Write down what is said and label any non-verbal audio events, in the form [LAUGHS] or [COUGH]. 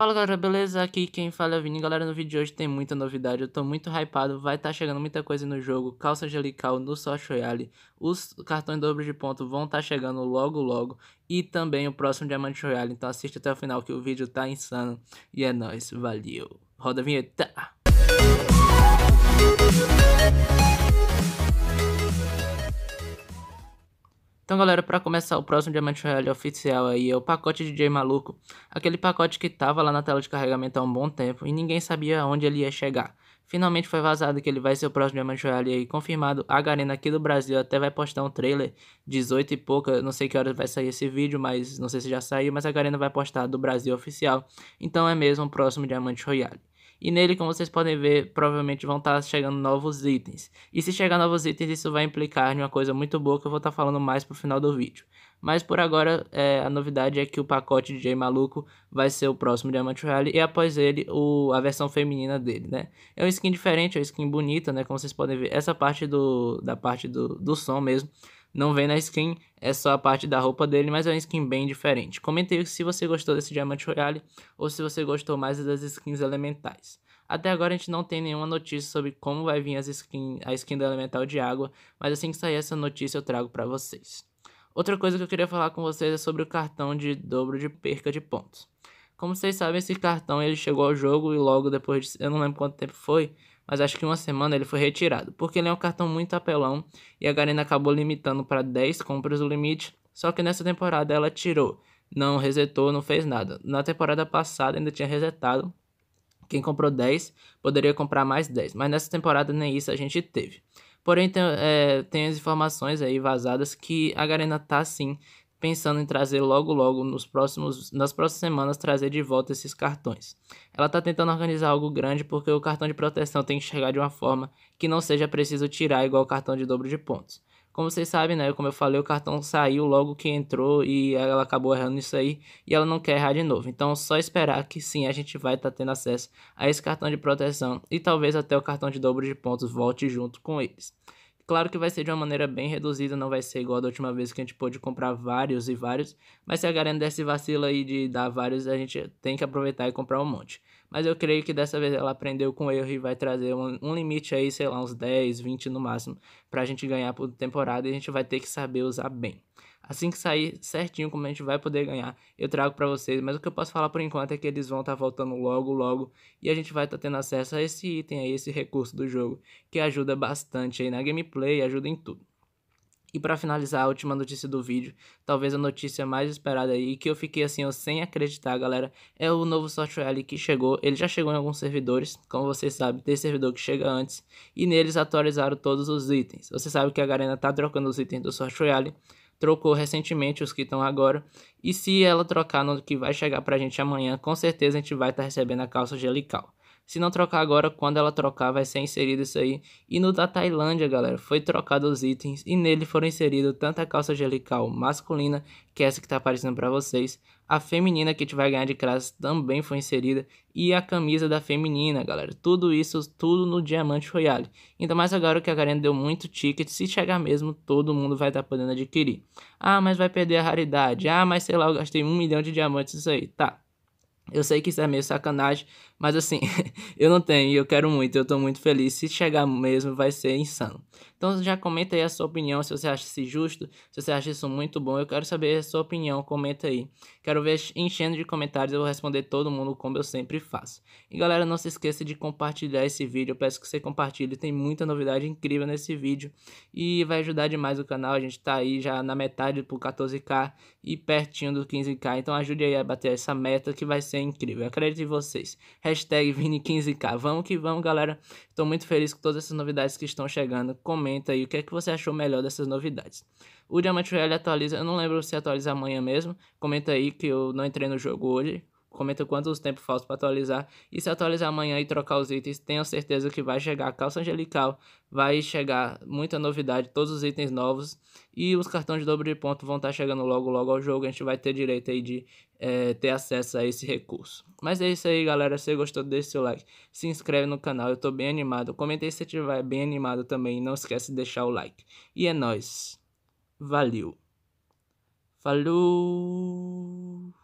Fala galera, beleza? Aqui quem fala é o Vini. Galera, no vídeo de hoje tem muita novidade, eu tô muito hypado, vai estar tá chegando muita coisa no jogo, calça angelical no sócio Royale, os cartões dobros de ponto vão estar tá chegando logo logo, e também o próximo Diamante Royale, então assiste até o final que o vídeo tá insano, e é nóis, valeu! Roda a vinheta! Então, galera, para começar o próximo Diamante Royale oficial aí é o pacote DJ maluco. Aquele pacote que tava lá na tela de carregamento há um bom tempo e ninguém sabia onde ele ia chegar. Finalmente foi vazado que ele vai ser o próximo Diamante Royale aí, confirmado. A Garena aqui do Brasil até vai postar um trailer 18 e pouca, não sei que horas vai sair esse vídeo, mas não sei se já saiu, mas a Garena vai postar do Brasil oficial. Então é mesmo o próximo Diamante Royale. E nele, como vocês podem ver, provavelmente vão estar tá chegando novos itens. E se chegar novos itens, isso vai implicar em uma coisa muito boa que eu vou estar tá falando mais pro final do vídeo. Mas por agora, é, a novidade é que o pacote DJ Maluco vai ser o próximo Diamante Rally e após ele, o, a versão feminina dele, né? É um skin diferente, é um skin bonita, né? Como vocês podem ver, essa parte do, da parte do, do som mesmo não vem na skin, é só a parte da roupa dele, mas é uma skin bem diferente. Comentei se você gostou desse Diamante Royale ou se você gostou mais das skins elementais. Até agora a gente não tem nenhuma notícia sobre como vai vir as skin, a skin do Elemental de Água, mas assim que sair essa notícia eu trago para vocês. Outra coisa que eu queria falar com vocês é sobre o cartão de dobro de perca de pontos. Como vocês sabem, esse cartão ele chegou ao jogo e logo depois de, eu não lembro quanto tempo foi, mas acho que uma semana ele foi retirado, porque ele é um cartão muito apelão e a Garena acabou limitando para 10 compras o limite, só que nessa temporada ela tirou, não resetou, não fez nada. Na temporada passada ainda tinha resetado, quem comprou 10 poderia comprar mais 10, mas nessa temporada nem isso a gente teve. Porém, tem, é, tem as informações aí vazadas que a Garena tá sim pensando em trazer logo logo nos próximos nas próximas semanas trazer de volta esses cartões. Ela está tentando organizar algo grande porque o cartão de proteção tem que chegar de uma forma que não seja preciso tirar igual o cartão de dobro de pontos. Como vocês sabem, né, como eu falei, o cartão saiu logo que entrou e ela acabou errando isso aí e ela não quer errar de novo. Então, só esperar que sim, a gente vai estar tá tendo acesso a esse cartão de proteção e talvez até o cartão de dobro de pontos volte junto com eles. Claro que vai ser de uma maneira bem reduzida, não vai ser igual da última vez que a gente pôde comprar vários e vários, mas se a Garena desse vacila aí de dar vários, a gente tem que aproveitar e comprar um monte. Mas eu creio que dessa vez ela aprendeu com o erro e vai trazer um, um, limite aí, sei lá, uns 10, 20 no máximo, pra gente ganhar por temporada e a gente vai ter que saber usar bem. Assim que sair certinho como a gente vai poder ganhar, eu trago para vocês. Mas o que eu posso falar por enquanto é que eles vão estar tá voltando logo, logo. E a gente vai estar tá tendo acesso a esse item aí, esse recurso do jogo, que ajuda bastante aí na gameplay, ajuda em tudo. E para finalizar a última notícia do vídeo, talvez a notícia mais esperada aí, que eu fiquei assim, eu sem acreditar, galera, é o novo software ali que chegou. Ele já chegou em alguns servidores, como vocês sabem, tem servidor que chega antes, e neles atualizaram todos os itens. Você sabe que a Garena tá trocando os itens do software ali, trocou recentemente os que estão agora. E se ela trocar no que vai chegar pra gente amanhã, com certeza a gente vai estar tá recebendo a calça gelical. Se não trocar agora, quando ela trocar, vai ser inserido isso aí. E no da Tailândia, galera, foi trocado os itens e nele foram inseridos tanto a calça gelical masculina, que é essa que tá aparecendo para vocês, a feminina que a gente vai ganhar de graça também foi inserida e a camisa da feminina, galera. Tudo isso, tudo no Diamante Royale. Ainda mais agora que a Garena deu muito ticket, se chegar mesmo, todo mundo vai estar tá podendo adquirir. Ah, mas vai perder a raridade. Ah, mas sei lá, eu gastei um milhão de diamantes isso aí. Tá, eu sei que isso é meio sacanagem, mas assim, [LAUGHS] eu não tenho e eu quero muito, eu tô muito feliz. Se chegar mesmo, vai ser insano. Então já comenta aí a sua opinião, se você acha isso justo, se você acha isso muito bom. Eu quero saber a sua opinião, comenta aí. Quero ver enchendo de comentários, eu vou responder todo mundo como eu sempre faço. E galera, não se esqueça de compartilhar esse vídeo, eu peço que você compartilhe, tem muita novidade incrível nesse vídeo. E vai ajudar demais o canal, a gente tá aí já na metade pro 14k e pertinho do 15k. Então ajude aí a bater essa meta que vai ser é incrível. Acredito em vocês. Hashtag Vini15K. Vamos que vamos, galera. Estou muito feliz com todas essas novidades que estão chegando. Comenta aí o que é que você achou melhor dessas novidades. O Diamante Royale atualiza. Eu não lembro se atualiza amanhã mesmo. Comenta aí que eu não entrei no jogo hoje comenta quantos tempos falta para atualizar e se atualizar amanhã e trocar os itens, tenho certeza que vai chegar a calça angelical, vai chegar muita novidade, todos os itens novos e os cartões de dobro de ponto vão estar tá chegando logo logo ao jogo, a gente vai ter direito aí de é, ter acesso a esse recurso. Mas é isso aí galera, se gostou deixa seu like, se inscreve no canal, eu tô bem animado, comenta aí se estiver bem animado também, não esquece de deixar o like. E é nóis, valeu, falou!